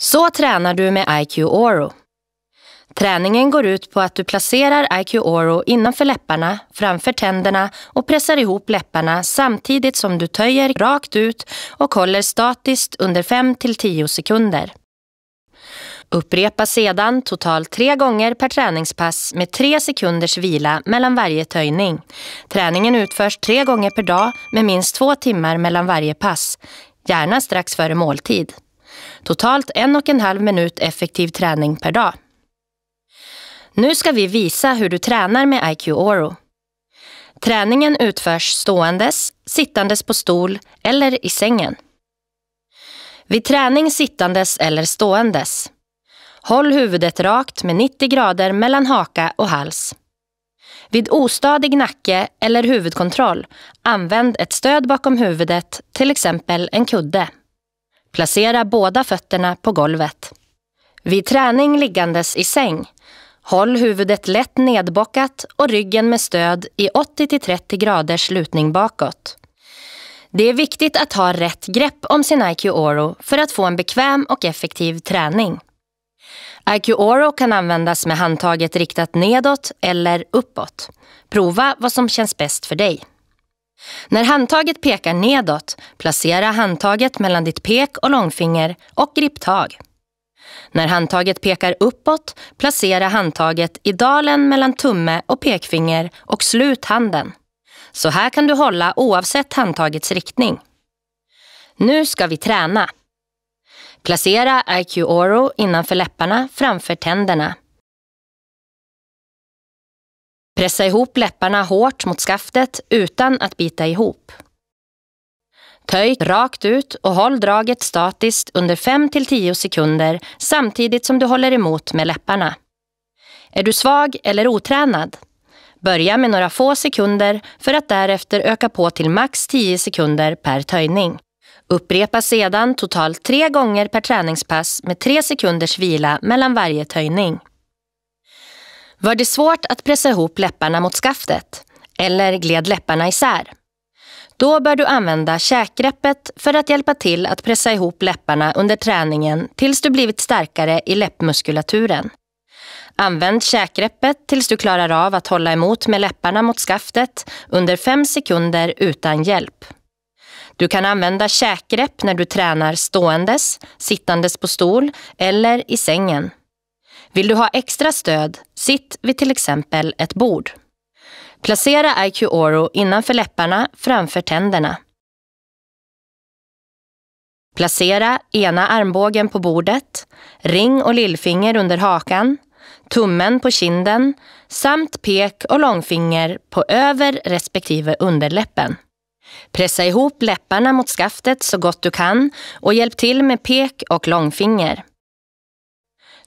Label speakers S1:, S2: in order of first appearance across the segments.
S1: Så tränar du med IQ Oro. Träningen går ut på att du placerar IQ Oro innanför läpparna, framför tänderna och pressar ihop läpparna samtidigt som du töjer rakt ut och håller statiskt under 5-10 sekunder. Upprepa sedan totalt tre gånger per träningspass med tre sekunders vila mellan varje töjning. Träningen utförs tre gånger per dag med minst två timmar mellan varje pass, gärna strax före måltid. Totalt en och en halv minut effektiv träning per dag. Nu ska vi visa hur du tränar med IQ Oro. Träningen utförs ståendes, sittandes på stol eller i sängen. Vid träning sittandes eller ståendes. Håll huvudet rakt med 90 grader mellan haka och hals. Vid ostadig nacke eller huvudkontroll använd ett stöd bakom huvudet, till exempel en kudde. Placera båda fötterna på golvet. Vid träning liggandes i säng. Håll huvudet lätt nedbockat och ryggen med stöd i 80-30 graders lutning bakåt. Det är viktigt att ha rätt grepp om sin IQ Oro för att få en bekväm och effektiv träning. IQ Oro kan användas med handtaget riktat nedåt eller uppåt. Prova vad som känns bäst för dig. När handtaget pekar nedåt, placera handtaget mellan ditt pek och långfinger och griptag. När handtaget pekar uppåt, placera handtaget i dalen mellan tumme och pekfinger och slut handen. Så här kan du hålla oavsett handtagets riktning. Nu ska vi träna. Placera IQ Oro innanför läpparna framför tänderna. Pressa ihop läpparna hårt mot skaftet utan att bita ihop. Töj rakt ut och håll draget statiskt under 5-10 sekunder samtidigt som du håller emot med läpparna. Är du svag eller otränad? Börja med några få sekunder för att därefter öka på till max 10 sekunder per töjning. Upprepa sedan totalt tre gånger per träningspass med tre sekunders vila mellan varje töjning. Var det svårt att pressa ihop läpparna mot skaftet eller gled läpparna isär? Då bör du använda käkgreppet för att hjälpa till att pressa ihop läpparna under träningen tills du blivit starkare i läppmuskulaturen. Använd käkgreppet tills du klarar av att hålla emot med läpparna mot skaftet under fem sekunder utan hjälp. Du kan använda käkgrepp när du tränar ståendes, sittandes på stol eller i sängen. Vill du ha extra stöd, sitt vid till exempel ett bord. Placera IQ Oro innanför läpparna framför tänderna. Placera ena armbågen på bordet, ring och lillfinger under hakan, tummen på kinden samt pek och långfinger på över respektive underläppen. Pressa ihop läpparna mot skaftet så gott du kan och hjälp till med pek och långfinger.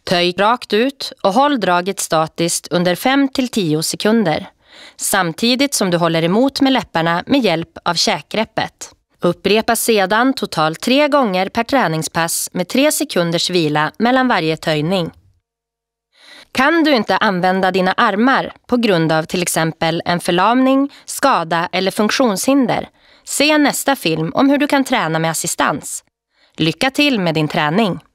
S1: Töj rakt ut och håll draget statiskt under 5-10 sekunder samtidigt som du håller emot med läpparna med hjälp av käkreppet. Upprepa sedan totalt tre gånger per träningspass med tre sekunders vila mellan varje töjning. Kan du inte använda dina armar på grund av till exempel en förlamning, skada eller funktionshinder, se nästa film om hur du kan träna med assistans. Lycka till med din träning!